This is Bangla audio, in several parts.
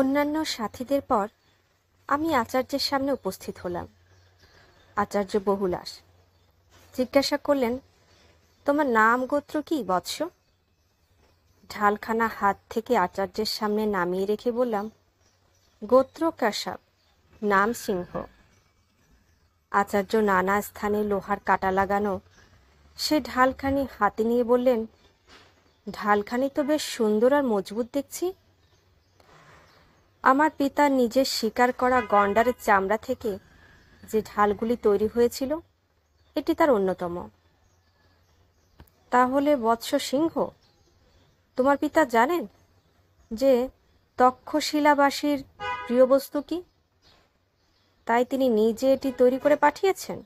অন্যান্য সাথীদের পর আমি আচার্যের সামনে উপস্থিত হলাম আচার্য বহুলাস জিজ্ঞাসা করলেন তোমার নাম গোত্র কি বৎস ঢালখানা হাত থেকে আচার্যের সামনে নামিয়ে রেখে বললাম গোত্র কাশাব নাম সিংহ আচার্য নানা স্থানে লোহার কাটা লাগানো সে ঢালখানি হাতে নিয়ে বললেন ঢালখানি তো বেশ সুন্দর আর মজবুত দেখছি আমার পিতা নিজের শিকার করা গন্ডারের চামড়া থেকে যে ঢালগুলি তৈরি হয়েছিল এটি তার অন্যতম তাহলে বৎস সিংহ তোমার পিতা জানেন যে তক্ষশিলাবাসীর প্রিয় বস্তু কি তাই তিনি নিজে এটি তৈরি করে পাঠিয়েছেন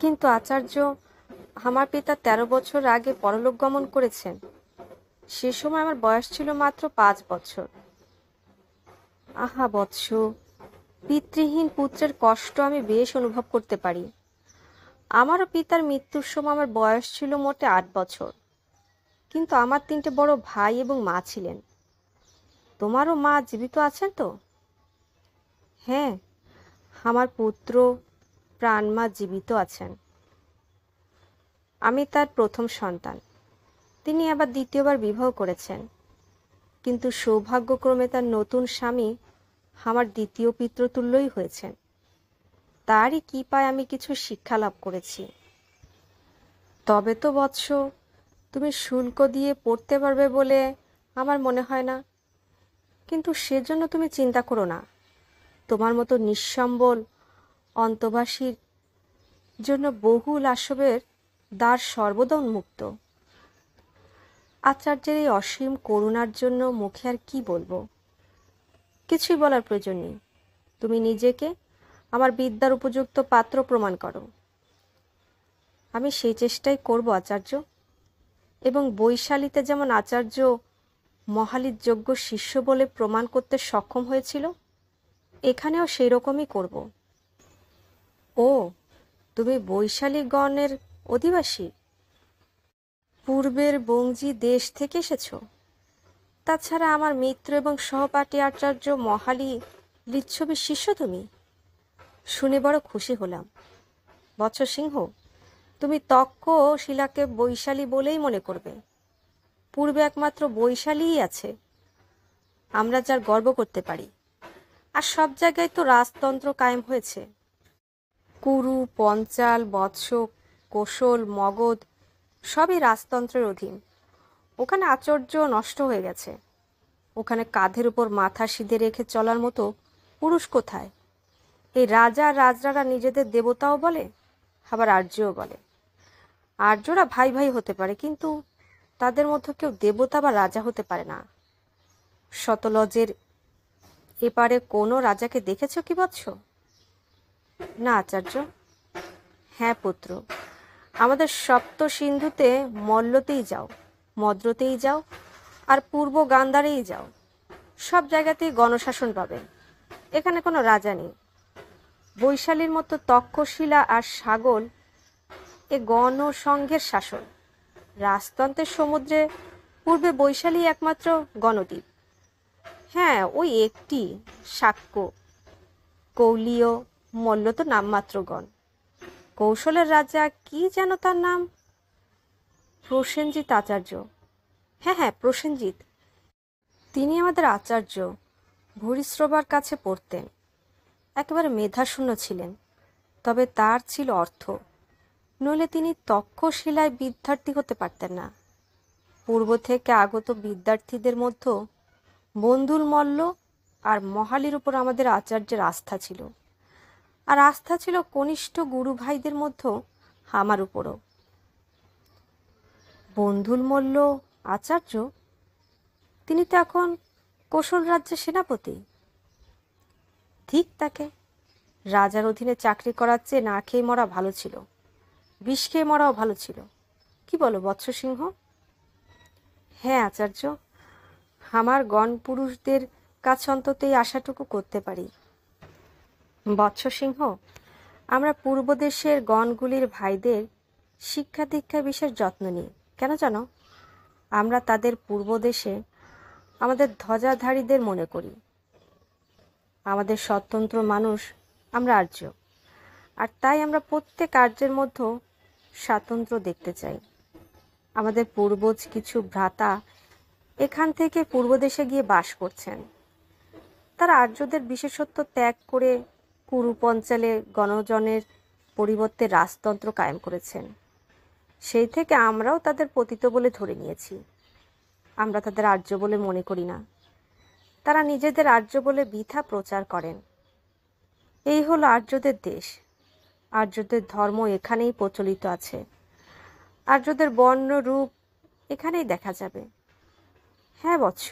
কিন্তু আচার্য আমার পিতা তেরো বছর আগে পরলোক গমন করেছেন সে সময় আমার বয়স ছিল মাত্র পাঁচ বছর আহা বৎস পিতৃহীন পুত্রের কষ্ট আমি বেশ অনুভব করতে পারি আমারও পিতার মৃত্যুর সময় আমার বয়স ছিল মোটে আট বছর কিন্তু আমার তিনটে বড় ভাই এবং মা ছিলেন তোমারও মা জীবিত আছেন তো হ্যাঁ আমার পুত্র প্রাণমা জীবিত আছেন আমি তার প্রথম সন্তান তিনি আবার দ্বিতীয়বার বিবাহ করেছেন কিন্তু সৌভাগ্যক্রমে তার নতুন স্বামী আমার দ্বিতীয় পিতৃতুল্যই হয়েছেন তারই কৃপায় আমি কিছু শিক্ষা লাভ করেছি তবে তো বৎস তুমি শুল্ক দিয়ে পড়তে পারবে বলে আমার মনে হয় না কিন্তু সেজন্য তুমি চিন্তা করো না তোমার মতো নিঃসম্বল অন্তবাসীর জন্য বহুল আসবের দ্বার সর্বদা উন্মুক্ত আচার্যের এই অসীম করুণার জন্য মুখে আর কি বলবো কিছুই বলার প্রয়োজন নেই তুমি নিজেকে আমার বিদ্যার উপযুক্ত পাত্র প্রমাণ করো আমি সেই চেষ্টাই করব আচার্য এবং বৈশালীতে যেমন আচার্য মহালির যোগ্য শিষ্য বলে প্রমাণ করতে সক্ষম হয়েছিল এখানেও সেই রকমই করব ও তুমি বৈশালীগণের অধিবাসী পূর্বের বঙ্গি দেশ থেকে এসেছ তাছাড়া আমার মিত্র এবং সহপাঠী আচার্য মহালি লিচ্ছবির শিষ্য তুমি শুনে বড় খুশি হলাম বৎস সিংহ তুমি তক্ক শিলাকে বৈশালী বলেই মনে করবে পূর্বে একমাত্র বৈশালীই আছে আমরা যার গর্ব করতে পারি আর সব জায়গায় তো রাজতন্ত্র কায়েম হয়েছে কুরু পঞ্চাল বৎস কোশল মগধ সবই রাজতন্ত্রের অধীন ওখানে আচর্য নষ্ট হয়ে গেছে ওখানে কাঁধের উপর মাথা সিঁধে রেখে চলার মতো পুরুষ কোথায় এই রাজা রাজরারা নিজেদের দেবতাও বলে আবার আর্যও বলে আর্যরা ভাই ভাই হতে পারে কিন্তু তাদের মধ্যে কেউ দেবতা বা রাজা হতে পারে না শতলজের এপারে কোনো রাজাকে দেখেছ কি বলছ না আচার্য হ্যাঁ পুত্র আমাদের সপ্ত সিন্ধুতে মল্লতেই যাও মদ্রতেই যাও আর পূর্ব গান্ধারেই যাও সব জায়গাতেই গণশাসন পাবেন এখানে কোনো রাজা নেই বৈশালীর মতো তক্ষশিলা আর সাগল এ গণসংঘের শাসন রাজতন্ত্রের সমুদ্রে পূর্বে বৈশালী একমাত্র গণদ্বীপ হ্যাঁ ওই একটি সাক্ষ্য কৌলীয় মল্ল তো নামমাত্র গণ কৌশলের রাজা কি যেন তার নাম প্রসেনজিৎ আচার্য হ্যাঁ হ্যাঁ প্রসেনজিৎ তিনি আমাদের আচার্য ভরিশ্রবার কাছে পড়তেন একেবারে মেধাশূন্য ছিলেন তবে তার ছিল অর্থ নইলে তিনি তক্ষশিলায় বিদ্যার্থী হতে পারতেন না পূর্ব থেকে আগত বিদ্যার্থীদের মধ্যে বন্ধুর মল্ল আর মহালির উপর আমাদের আচার্যের আস্থা ছিল আর আস্থা ছিল কনিষ্ঠ গুরু ভাইদের মধ্যেও আমার উপরও বন্ধুল মল্ল আচার্য তিনি তো এখন কোশল রাজ্যের সেনাপতি ঠিক তাকে রাজার অধীনে চাকরি করার চেয়ে না খেয়ে মরা ভালো ছিল বিষ খেয়ে মরাও ভালো ছিল কি বলো বৎসসিংহ হ্যাঁ আচার্য আমার গণপুরুষদের কাছে অন্তত এই আশাটুকু করতে পারি বৎসসিংহ আমরা পূর্ব দেশের গণগুলির ভাইদের শিক্ষা দীক্ষা বিশেষ যত্ন নিই কেন জানো আমরা তাদের পূর্ব দেশে আমাদের ধ্বজাধারীদের মনে করি আমাদের স্বতন্ত্র মানুষ আমরা আর্য আর তাই আমরা প্রত্যেক আর্যের মধ্যেও স্বাতন্ত্র দেখতে চাই আমাদের পূর্বজ কিছু ভ্রাতা এখান থেকে পূর্ব দেশে গিয়ে বাস করছেন তারা আর্যদের বিশেষত্ব ত্যাগ করে কুরুপ অঞ্চলে গণজনের পরিবর্তে রাজতন্ত্র কায়েম করেছেন সেই থেকে আমরাও তাদের পতিত বলে ধরে নিয়েছি আমরা তাদের আর্য বলে মনে করি না তারা নিজেদের আর্য বলে বৃথা প্রচার করেন এই হলো আর্যদের দেশ আর্যদের ধর্ম এখানেই প্রচলিত আছে আর্যদের বর্ণ রূপ এখানেই দেখা যাবে হ্যাঁ বৎস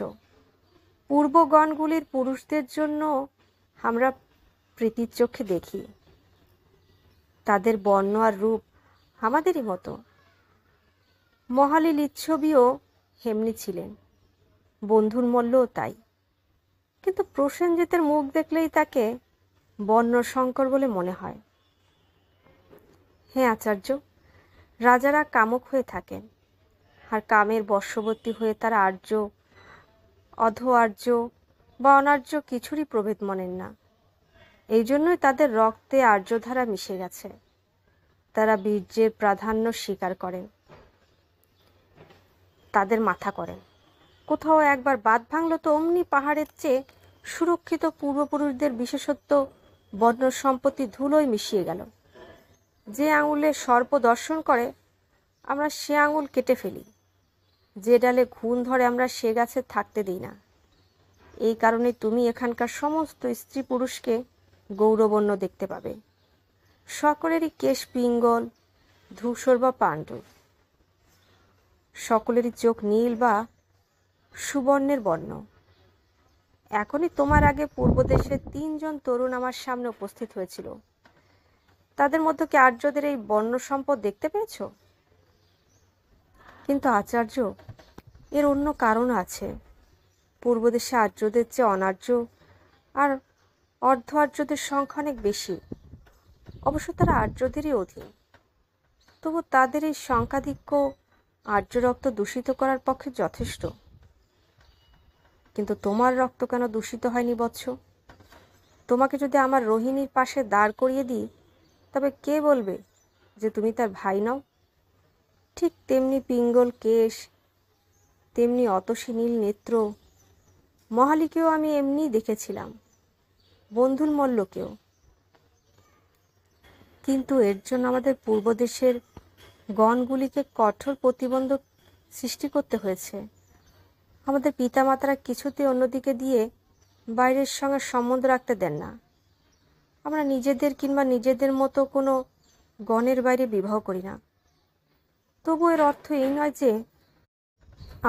পূর্বগণগুলির পুরুষদের জন্য আমরা প্রীতির চোখে দেখি তাদের বর্ণ আর রূপ আমাদেরই মতো মহালি লিচ্ছবিও হেমনি ছিলেন বন্ধুর মল্লও তাই কিন্তু প্রসেনজিতের মুখ দেখলেই তাকে বর্ণ শঙ্কর বলে মনে হয় হ্যাঁ আচার্য রাজারা কামক হয়ে থাকেন আর কামের বর্ষবর্তী হয়ে তারা আর্য অধ আর্য বা অনার্য কিছুরই প্রভেদ মনেন না এই জন্যই তাদের রক্তে আর্যধারা মিশে গেছে তারা বীর্যের প্রাধান্য স্বীকার করেন তাদের মাথা করেন কোথাও একবার বাদ ভাঙল তো অমনি পাহাড়ের চেয়ে সুরক্ষিত পূর্বপুরুষদের বিশেষত্ব বর্ণ সম্পত্তি ধুলোয় মিশিয়ে গেল যে আঙুলে সর্প দর্শন করে আমরা সে আঙুল কেটে ফেলি যে ডালে ঘুণ ধরে আমরা সে গাছে থাকতে দিই না এই কারণে তুমি এখানকার সমস্ত স্ত্রী পুরুষকে গৌরবর্ণ দেখতে পাবে সকলেরই কেশ পিঙ্গল ধূসর বা পাণ্ডু সকলেরই চোখ নীল বা সুবর্ণের বর্ণ এখনই তোমার আগে পূর্ব তিনজন তরুণ আমার সামনে উপস্থিত হয়েছিল তাদের মধ্যে কি আর্যদের এই বর্ণ সম্পদ দেখতে পেয়েছ কিন্তু আচার্য এর অন্য কারণ আছে পূর্ব দেশে আর্যদের চেয়ে অনার্য আর অর্ধ আর্যদের সংখ্যা অনেক বেশি অবশ্য তারা আর্যদেরই অধীন তবু তাদের এই সংখ্যাধিক্য আর্য রক্ত দূষিত করার পক্ষে যথেষ্ট কিন্তু তোমার রক্ত কেন দূষিত হয়নি বৎস তোমাকে যদি আমার রোহিণীর পাশে দাঁড় করিয়ে দিই তবে কে বলবে যে তুমি তার ভাই নও ঠিক তেমনি পিঙ্গল কেশ তেমনি অতসী নীল নেত্র মহালিকেও আমি এমনি দেখেছিলাম বন্ধুর মল্লকেও কিন্তু এর জন্য আমাদের পূর্ব দেশের গণগুলিকে কঠোর প্রতিবন্ধক সৃষ্টি করতে হয়েছে আমাদের পিতামাতারা কিছুতে অন্যদিকে দিয়ে বাইরের সঙ্গে সম্বন্ধ রাখতে দেন না আমরা নিজেদের কিংবা নিজেদের মতো কোনো গণের বাইরে বিবাহ করি না তবু এর অর্থ এই নয় যে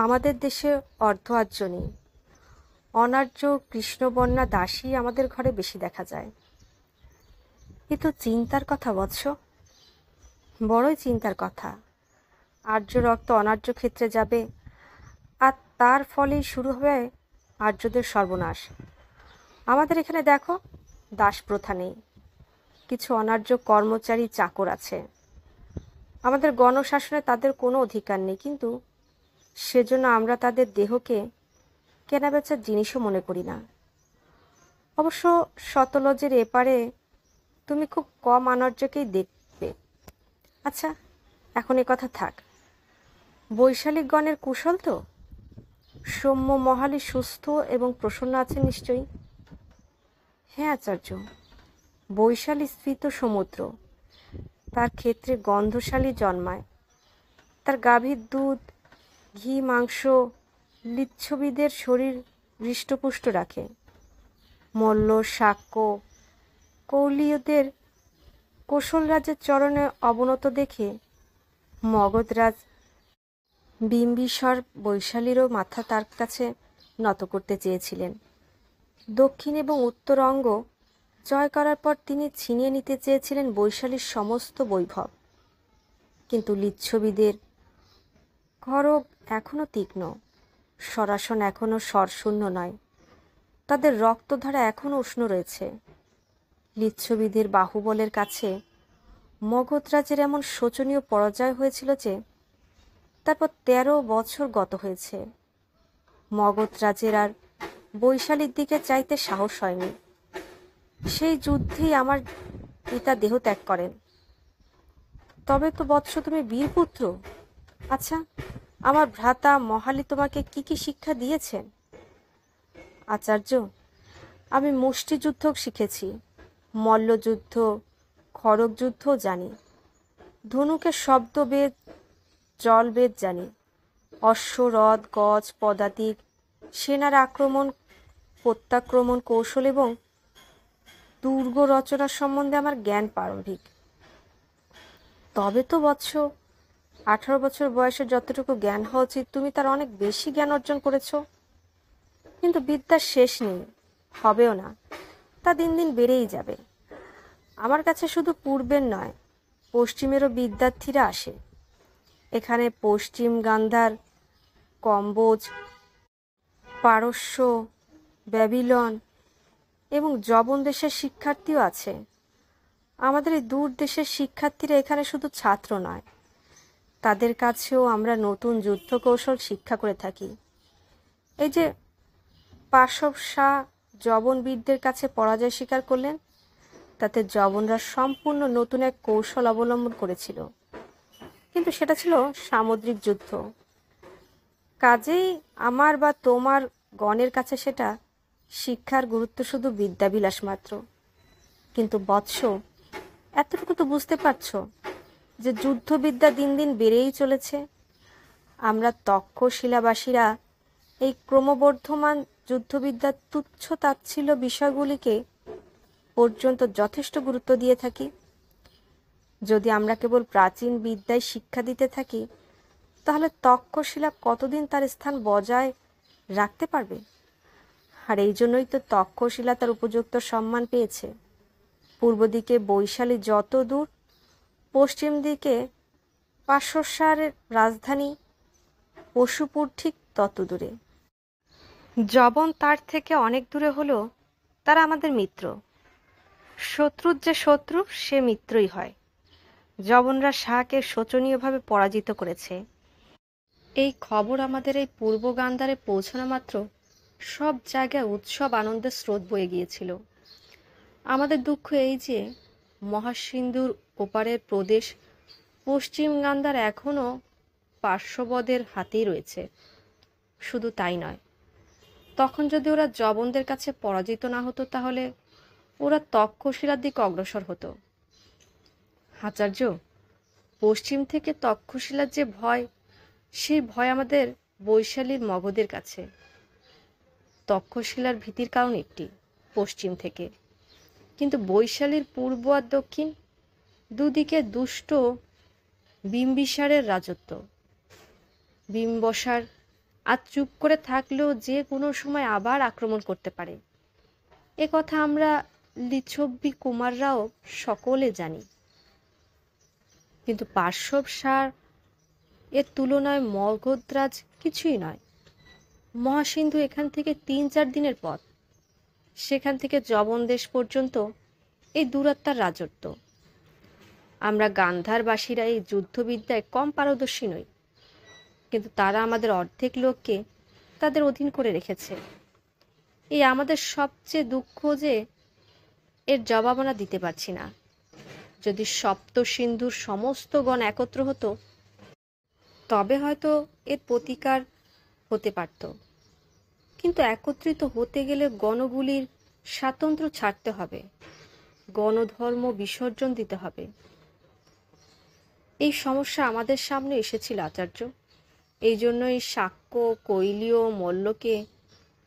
আমাদের দেশে অর্ধ আর্য নেই অনার্য কৃষ্ণবন্যা দাসী আমাদের ঘরে বেশি দেখা যায় এ তো চিন্তার কথা বৎস বড়ই চিন্তার কথা আর্য রক্ত অনার্য ক্ষেত্রে যাবে আর তার ফলেই শুরু হবে আর্যদের সর্বনাশ আমাদের এখানে দেখো দাস প্রথা নেই কিছু অনার্য কর্মচারী চাকর আছে আমাদের গণশাসনে তাদের কোনো অধিকার নেই কিন্তু সেজন্য আমরা তাদের দেহকে কেনাবেচার জিনিসও মনে করি না অবশ্য শতলজের এপারে তুমি খুব কম আনর্যকেই দেখবে আচ্ছা এখন এ কথা থাক গণের কুশল তো সৌম্য মহালি সুস্থ এবং প্রসন্ন আছে নিশ্চয়ই হ্যাঁ আচার্য বৈশালী স্ফীত সমুদ্র তার ক্ষেত্রে গন্ধশালী জন্মায় তার গাভীর দুধ ঘি মাংস লিচ্ছবিদের শরীর হৃষ্টপুষ্ট রাখে মল্ল সাক্ষ্য কৌলীয়দের কোশলরাজের চরণে অবনত দেখে মগধরাজ বিম্বিসর বৈশালীরও মাথা তার কাছে নত করতে চেয়েছিলেন দক্ষিণ এবং উত্তর অঙ্গ জয় করার পর তিনি ছিনিয়ে নিতে চেয়েছিলেন বৈশালীর সমস্ত বৈভব কিন্তু লিচ্ছবিদের খড়গ এখনও তীক্ষ্ণ সরাসন এখনও স্বরশূন্য নয় তাদের রক্তধারা এখনও উষ্ণ রয়েছে লিচ্ছবিধির বাহুবলের কাছে মগধরাজের এমন শোচনীয় পরাজয় হয়েছিল যে তারপর তেরো বছর গত হয়েছে মগধরাজের আর বৈশালীর দিকে চাইতে সাহস হয়নি সেই যুদ্ধেই আমার পিতা দেহ ত্যাগ করেন তবে তো বৎস তুমি বীরপুত্র আচ্ছা আমার ভ্রাতা মহালি তোমাকে কি কি শিক্ষা দিয়েছেন আচার্য আমি মুষ্টিযুদ্ধ শিখেছি মল্লযুদ্ধ খড়গযুদ্ধ জানি ধনুকে শব্দবেদ জলবেদ জানি অশ্ব রথ গজ পদাতিক সেনার আক্রমণ প্রত্যাক্রমণ কৌশল এবং দুর্গ রচনা সম্বন্ধে আমার জ্ঞান প্রারম্ভিক তবে তো বৎস আঠারো বছর বয়সে যতটুকু জ্ঞান হওয়া উচিত তুমি তার অনেক বেশি জ্ঞান অর্জন করেছ কিন্তু বিদ্যার শেষ নেই হবেও না তা দিন দিন বেড়েই যাবে আমার কাছে শুধু পূর্বের নয় পশ্চিমেরও বিদ্যার্থীরা আসে এখানে পশ্চিম গান্ধার কম্বোজ পারস্য ব্যাবিলন এবং জবন দেশের শিক্ষার্থীও আছে আমাদের এই দূর দেশের শিক্ষার্থীরা এখানে শুধু ছাত্র নয় তাদের কাছেও আমরা নতুন যুদ্ধ কৌশল শিক্ষা করে থাকি এই যে পাশব শাহ জবনবিদদের কাছে পরাজয় স্বীকার করলেন তাতে জবনরা সম্পূর্ণ নতুন এক কৌশল অবলম্বন করেছিল কিন্তু সেটা ছিল সামুদ্রিক যুদ্ধ কাজেই আমার বা তোমার গণের কাছে সেটা শিক্ষার গুরুত্ব শুধু বিদ্যাবিলাস মাত্র কিন্তু বৎস এতটুকু তো বুঝতে পারছো যে যুদ্ধবিদ্যা দিন দিন বেড়েই চলেছে আমরা তক্ষশিলাবাসীরা এই ক্রমবর্ধমান যুদ্ধবিদ্যার তুচ্ছ তাচ্ছিল বিষয়গুলিকে পর্যন্ত যথেষ্ট গুরুত্ব দিয়ে থাকি যদি আমরা কেবল প্রাচীন বিদ্যায় শিক্ষা দিতে থাকি তাহলে তক্ষশিলা কতদিন তার স্থান বজায় রাখতে পারবে আর এই জন্যই তো তক্ষশিলা তার উপযুক্ত সম্মান পেয়েছে পূর্ব দিকে বৈশালী যত দূর পশ্চিম দিকে পার্শ্বসারের রাজধানী পশুপুর ঠিক তত দূরে জবন তার থেকে অনেক দূরে হলো তারা আমাদের মিত্র শত্রুর যে শত্রু সে মিত্রই হয় জবনরা শাহকে শোচনীয়ভাবে পরাজিত করেছে এই খবর আমাদের এই পূর্ব গান্ধারে পৌঁছানো মাত্র সব জায়গায় উৎসব আনন্দের স্রোত বয়ে গিয়েছিল আমাদের দুঃখ এই যে মহাসিন্ধুর ওপারের প্রদেশ পশ্চিম গান্ধার এখনও পার্শ্ববদের হাতেই রয়েছে শুধু তাই নয় তখন যদি ওরা জবনদের কাছে পরাজিত না হতো তাহলে ওরা তক্ষশিলার দিকে অগ্রসর হতো আচার্য পশ্চিম থেকে তক্ষশিলার যে ভয় সেই ভয় আমাদের বৈশালীর মগধের কাছে তক্ষশিলার ভীতির কারণ একটি পশ্চিম থেকে কিন্তু বৈশালীর পূর্ব আর দক্ষিণ দুদিকে দুষ্ট বিম্বিসারের রাজত্ব বিম্বসার আজ চুপ করে থাকলেও যে কোনো সময় আবার আক্রমণ করতে পারে এ কথা আমরা লিচ্ছব্বি কুমাররাও সকলে জানি কিন্তু পার্শ্ব সার এর তুলনায় মগধরাজ কিছুই নয় মহাসিন্ধু এখান থেকে তিন চার দিনের পথ সেখান থেকে দেশ পর্যন্ত এই দূরত্বার রাজত্ব আমরা গান্ধারবাসীরা এই যুদ্ধবিদ্যায় কম পারদর্শী নই কিন্তু তারা আমাদের অর্ধেক লোককে তাদের অধীন করে রেখেছে এই আমাদের সবচেয়ে দুঃখ যে এর জবাবনা দিতে পারছি না যদি সপ্ত সিন্ধুর সমস্ত গণ একত্র হতো তবে হয়তো এর প্রতিকার হতে পারত কিন্তু একত্রিত হতে গেলে গণগুলির স্বাতন্ত্র্য ছাড়তে হবে গণধর্ম বিসর্জন দিতে হবে এই সমস্যা আমাদের সামনে এসেছিল আচার্য এই জন্যই সাক্ষ্য কৈলীয় মল্লকে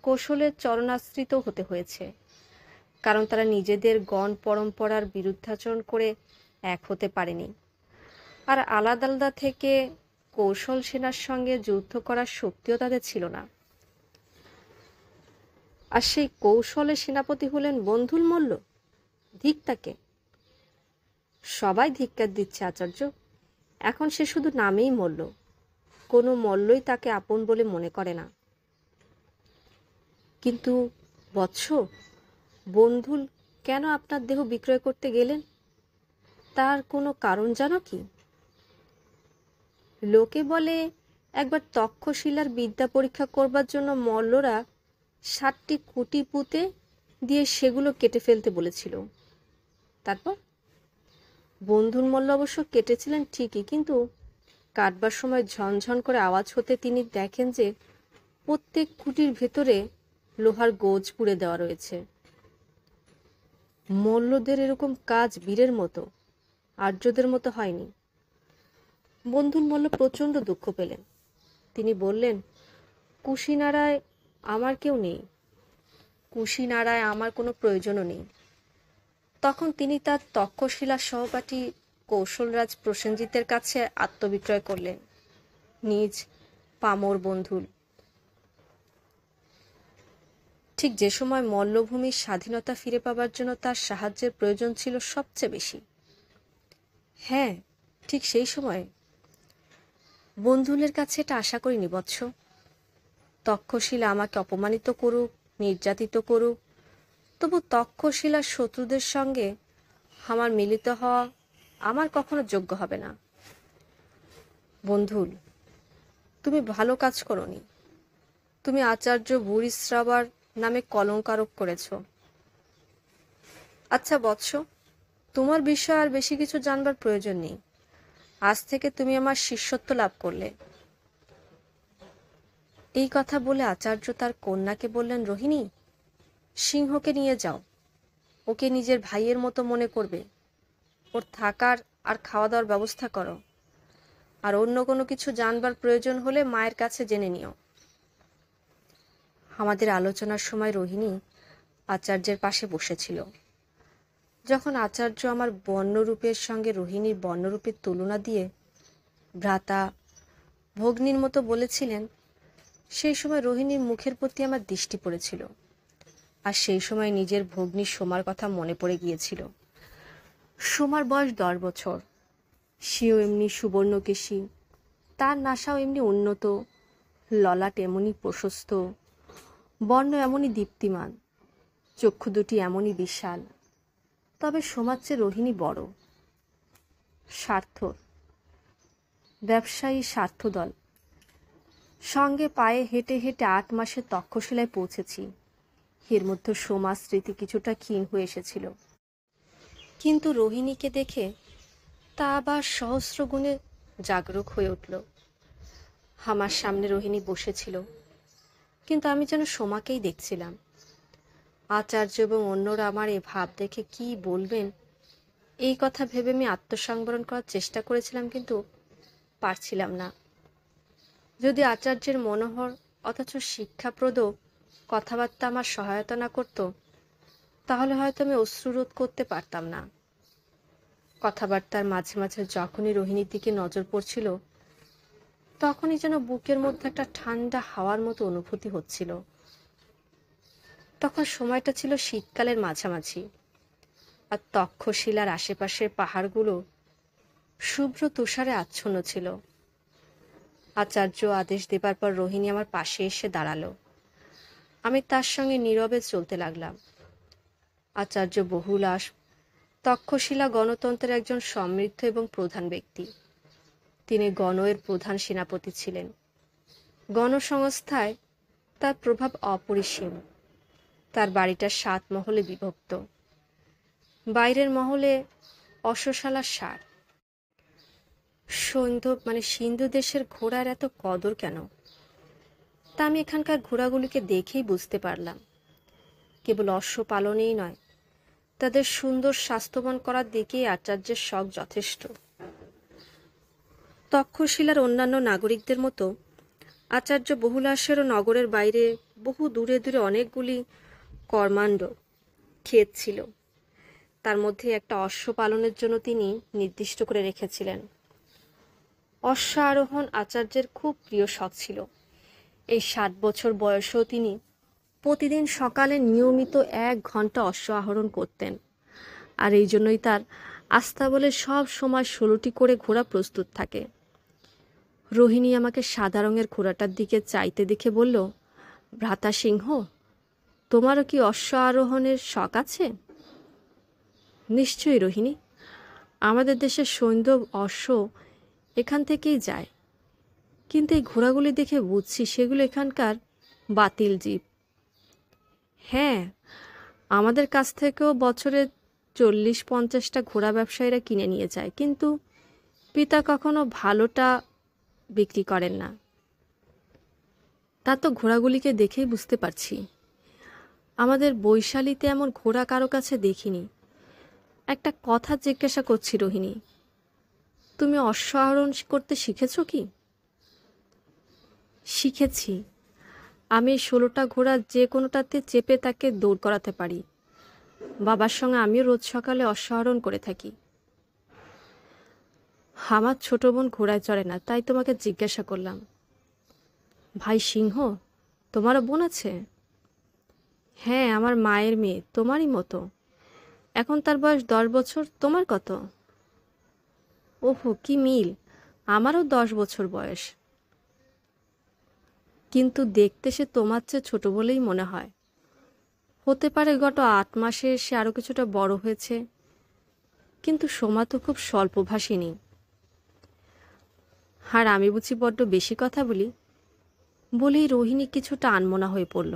কৌশলের চরণাশ্রিত হতে হয়েছে কারণ তারা নিজেদের গণ পরম্পরার বিরুদ্ধাচরণ করে এক হতে পারেনি আর আলাদা আলাদা থেকে কৌশল সেনার সঙ্গে যুদ্ধ করার শক্তিও তাদের ছিল না আর সেই কৌশলে সেনাপতি হলেন বন্ধুল মল্ল ধিক তাকে সবাই ধিক্কার দিচ্ছে আচার্য এখন সে শুধু নামেই মল্ল কোনো মল্লই তাকে আপন বলে মনে করে না কিন্তু বৎস বন্ধুল কেন আপনার দেহ বিক্রয় করতে গেলেন তার কোনো কারণ জানো কি লোকে বলে একবার তক্ষশিলার বিদ্যা পরীক্ষা করবার জন্য মল্লরা ষাটটি কুটি পুঁতে দিয়ে সেগুলো কেটে ফেলতে বলেছিল তারপর বন্ধুর মল্ল অবশ্য কেটেছিলেন ঠিকই কিন্তু কাটবার সময় ঝনঝন করে আওয়াজ হতে তিনি দেখেন যে প্রত্যেক খুঁটির ভেতরে লোহার গোজ পুড়ে দেওয়া রয়েছে মল্লদের এরকম কাজ বীরের মতো আর্যদের মতো হয়নি বন্ধুর মল্ল প্রচণ্ড দুঃখ পেলেন তিনি বললেন কুশিনারায় আমার কেউ নেই কুশিনারায় আমার কোনো প্রয়োজনও নেই তখন তিনি তার তক্ষশিলা সহপাঠী কৌশলরাজ প্রসেনজিতের কাছে আত্মবিক্রয় করলেন নিজ পামর বন্ধুল ঠিক যে সময় মল্লভূমির স্বাধীনতা ফিরে পাবার জন্য তার সাহায্যের প্রয়োজন ছিল সবচেয়ে বেশি হ্যাঁ ঠিক সেই সময় বন্ধুলের কাছে এটা আশা করিনি বৎস তক্ষশিলা আমাকে অপমানিত করুক নির্যাতিত করুক তবু তক্ষশিলার শত্রুদের সঙ্গে আমার মিলিত হওয়া আমার কখনো যোগ্য হবে না বন্ধুল তুমি ভালো কাজ করনি তুমি আচার্য বুড়িশ্রাবার নামে কলঙ্কারোপ করেছ আচ্ছা বৎস তোমার বিষয়ে আর বেশি কিছু জানবার প্রয়োজন নেই আজ থেকে তুমি আমার শিষ্যত্ব লাভ করলে এই কথা বলে আচার্য তার কন্যাকে বললেন রোহিণী সিংহকে নিয়ে যাও ওকে নিজের ভাইয়ের মতো মনে করবে ওর থাকার আর খাওয়া দাওয়ার ব্যবস্থা করো আর অন্য কোনো কিছু জানবার প্রয়োজন হলে মায়ের কাছে জেনে নিও আমাদের আলোচনার সময় রোহিণী আচার্যের পাশে বসেছিল যখন আচার্য আমার বর্ণরূপের সঙ্গে রোহিণীর বর্ণরূপের তুলনা দিয়ে ভ্রাতা ভগ্নির মতো বলেছিলেন সেই সময় রোহিণীর মুখের প্রতি আমার দৃষ্টি পড়েছিল আর সেই সময় নিজের ভগ্নী সোমার কথা মনে পড়ে গিয়েছিল সোমার বয়স দশ বছর সেও এমনি সুবর্ণকেশী তার নাসাও এমনি উন্নত ললাট এমনই প্রশস্ত বর্ণ এমনই দীপ্তিমান চক্ষু দুটি এমনই বিশাল তবে সোমার চেয়ে রোহিণী বড় স্বার্থ ব্যবসায়ী স্বার্থদল সঙ্গে পায়ে হেঁটে হেঁটে আট মাসে তক্ষশিলায় পৌঁছেছি এর মধ্যে সোমা স্মৃতি কিছুটা ক্ষীণ হয়ে এসেছিল কিন্তু রোহিণীকে দেখে তা আবার সহস্র গুণে জাগরুক হয়ে উঠল আমার সামনে রোহিণী বসেছিল কিন্তু আমি যেন সোমাকেই দেখছিলাম আচার্য এবং অন্যরা আমার এই ভাব দেখে কি বলবেন এই কথা ভেবে আমি আত্মসংবরণ করার চেষ্টা করেছিলাম কিন্তু পারছিলাম না যদি আচার্যের মনোহর অথচ শিক্ষাপ্রদ কথাবার্তা আমার সহায়তা না করতো তাহলে হয়তো আমি অশ্রুরোধ করতে পারতাম না কথাবার্তার মাঝে মাঝে যখনই রোহিণীর দিকে নজর পড়ছিল তখনই যেন বুকের মধ্যে একটা ঠান্ডা হাওয়ার মতো অনুভূতি হচ্ছিল তখন সময়টা ছিল শীতকালের মাঝামাঝি আর তক্ষশিলার আশেপাশের পাহাড়গুলো শুভ্র তুষারে আচ্ছন্ন ছিল আচার্য আদেশ দেবার পর রোহিণী আমার পাশে এসে দাঁড়ালো আমি তার সঙ্গে নীরবে চলতে লাগলাম আচার্য বহুলাস তক্ষশিলা গণতন্ত্রের একজন সমৃদ্ধ এবং প্রধান ব্যক্তি তিনি গণয়ের প্রধান সেনাপতি ছিলেন গণসংস্থায় তার প্রভাব অপরিসীম তার বাড়িটা সাত মহলে বিভক্ত বাইরের মহলে অশ্বশালার সার সৈন্ধ মানে সিন্ধু দেশের ঘোড়ার এত কদর কেন তা আমি এখানকার ঘোড়াগুলিকে দেখেই বুঝতে পারলাম কেবল অশ্ব পালনেই নয় তাদের সুন্দর স্বাস্থ্যবান করার দিকেই আচার্যের শখ যথেষ্ট তক্ষশিলার অন্যান্য নাগরিকদের মতো আচার্য বহুলাশেরও নগরের বাইরে বহু দূরে দূরে অনেকগুলি কর্মাণ্ড ক্ষেত ছিল তার মধ্যে একটা অশ্ব পালনের জন্য তিনি নির্দিষ্ট করে রেখেছিলেন অশ্ব আরোহণ আচার্যের খুব প্রিয় শখ ছিল এই ষাট বছর বয়সেও তিনি প্রতিদিন সকালে নিয়মিত এক ঘন্টা অশ্ব আহরণ করতেন আর এই জন্যই তার আস্থা বলে সব সময় ষোলোটি করে ঘোড়া প্রস্তুত থাকে রোহিণী আমাকে সাদা রঙের ঘোড়াটার দিকে চাইতে দেখে বলল ভ্রাতা সিংহ তোমারও কি অশ্ব আরোহণের শখ আছে নিশ্চয়ই রোহিণী আমাদের দেশের সৈন্য অশ্ব এখান থেকেই যায় কিন্তু এই ঘোড়াগুলি দেখে বুঝছি সেগুলো এখানকার বাতিল জীব হ্যাঁ আমাদের কাছ থেকেও বছরে চল্লিশ পঞ্চাশটা ঘোড়া ব্যবসায়ীরা কিনে নিয়ে যায় কিন্তু পিতা কখনো ভালোটা বিক্রি করেন না তা তো ঘোড়াগুলিকে দেখেই বুঝতে পারছি আমাদের বৈশালীতে এমন ঘোড়া কারো কাছে দেখিনি একটা কথা জিজ্ঞাসা করছি রোহিণী তুমি অশ্বারোহণ করতে শিখেছ কি শিখেছি আমি ষোলোটা ঘোড়া যে কোনোটাতে চেপে তাকে দৌড় করাতে পারি বাবার সঙ্গে আমিও রোজ সকালে অসহরণ করে থাকি আমার ছোট বোন ঘোড়ায় চড়ে না তাই তোমাকে জিজ্ঞাসা করলাম ভাই সিংহ তোমারও বোন আছে হ্যাঁ আমার মায়ের মেয়ে তোমারই মতো এখন তার বয়স দশ বছর তোমার কত ওহো কি মিল আমারও দশ বছর বয়স কিন্তু দেখতে সে তোমার চেয়ে ছোটো বলেই মনে হয় হতে পারে গত আট মাসে সে আরও কিছুটা বড় হয়েছে কিন্তু সোমা তো খুব স্বল্পভাষী নেই আর আমি বুঝি বড্ড বেশি কথা বলি বলেই রোহিণী কিছুটা আনমনা হয়ে পড়ল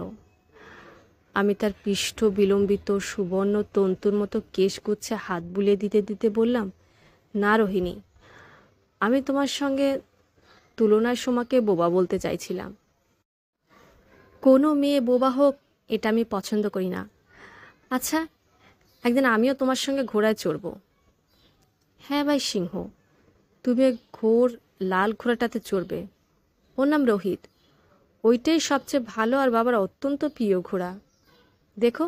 আমি তার পৃষ্ঠ বিলম্বিত সুবর্ণ তন্তুর মতো কেশ গুচ্ছে হাত বুলিয়ে দিতে দিতে বললাম না রোহিণী আমি তোমার সঙ্গে তুলনায় সোমাকে বোবা বলতে চাইছিলাম কোনো মেয়ে বোবা হোক এটা আমি পছন্দ করি না আচ্ছা একদিন আমিও তোমার সঙ্গে ঘোড়ায় চড়ব হ্যাঁ ভাই সিংহ তুমি ঘোর লাল ঘোড়াটাতে চড়বে ওর নাম রোহিত ওইটাই সবচেয়ে ভালো আর বাবার অত্যন্ত প্রিয় ঘোড়া দেখো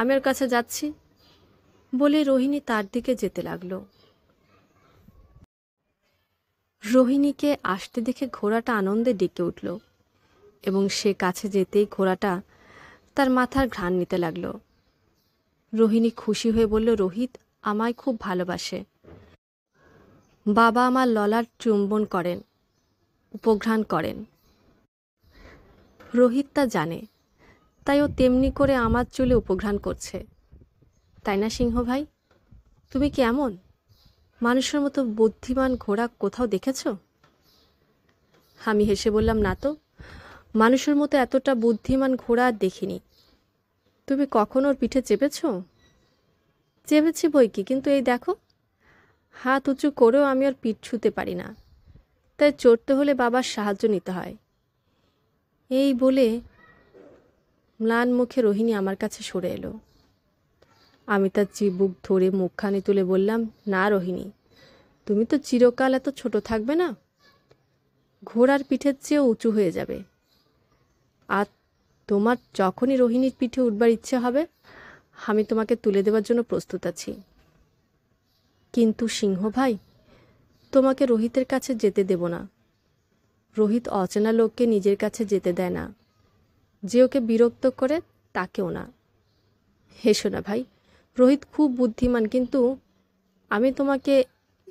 আমি ওর কাছে যাচ্ছি বলে রোহিণী তার দিকে যেতে লাগলো রোহিণীকে আসতে দেখে ঘোড়াটা আনন্দে ডেকে উঠল এবং সে কাছে যেতেই ঘোড়াটা তার মাথার ঘ্রাণ নিতে লাগল রোহিণী খুশি হয়ে বলল রোহিত আমায় খুব ভালোবাসে বাবা আমার ললার চুম্বন করেন উপঘ্রাণ করেন রোহিত তা জানে তাই ও তেমনি করে আমার চুলে উপঘ্রাণ করছে তাই না সিংহ ভাই তুমি কেমন মানুষের মতো বুদ্ধিমান ঘোড়া কোথাও দেখেছ আমি হেসে বললাম না তো মানুষের মতো এতটা বুদ্ধিমান ঘোড়া আর দেখিনি তুমি কখন ওর পিঠে চেপেছ চেপেছি বই কি কিন্তু এই দেখো হাত উঁচু করেও আমি ওর পিঠ ছুতে পারি না তাই চড়তে হলে বাবার সাহায্য নিতে হয় এই বলে ম্লান মুখে রোহিণী আমার কাছে সরে এলো আমি তার চিবুক ধরে মুখখানি তুলে বললাম না রোহিণী তুমি তো চিরকাল এত ছোট থাকবে না ঘোড়ার পিঠের চেয়ে উঁচু হয়ে যাবে আর তোমার যখনই রোহিণীর পিঠে উঠবার ইচ্ছে হবে আমি তোমাকে তুলে দেওয়ার জন্য প্রস্তুত আছি কিন্তু সিংহ ভাই তোমাকে রোহিতের কাছে যেতে দেব না রোহিত অচেনা লোককে নিজের কাছে যেতে দেয় না যে ওকে বিরক্ত করে তাকেও না হেসো না ভাই রোহিত খুব বুদ্ধিমান কিন্তু আমি তোমাকে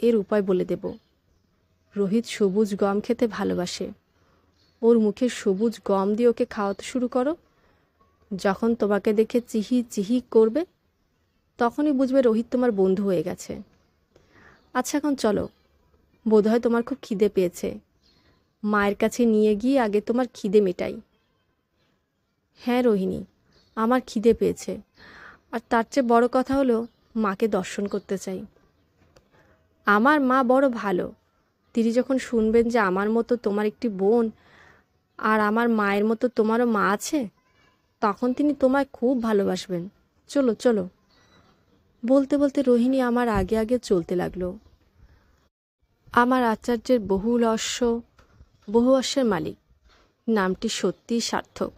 এর উপায় বলে দেব রোহিত সবুজ গম খেতে ভালোবাসে ওর মুখে সবুজ গম দিয়ে ওকে খাওয়াতে শুরু করো যখন তোমাকে দেখে চিহি চিহি করবে তখনই বুঝবে রোহিত তোমার বন্ধু হয়ে গেছে আচ্ছা এখন চলো বোধহয় তোমার খুব খিদে পেয়েছে মায়ের কাছে নিয়ে গিয়ে আগে তোমার খিদে মেটাই হ্যাঁ রোহিণী আমার খিদে পেয়েছে আর তার চেয়ে বড় কথা হলো মাকে দর্শন করতে চাই আমার মা বড় ভালো তিনি যখন শুনবেন যে আমার মতো তোমার একটি বোন আর আমার মায়ের মতো তোমারও মা আছে তখন তিনি তোমায় খুব ভালোবাসবেন চলো চলো বলতে বলতে রোহিণী আমার আগে আগে চলতে লাগলো আমার আচার্যের বহুল অশ্ব বহু অশ্বের মালিক নামটি সত্যিই সার্থক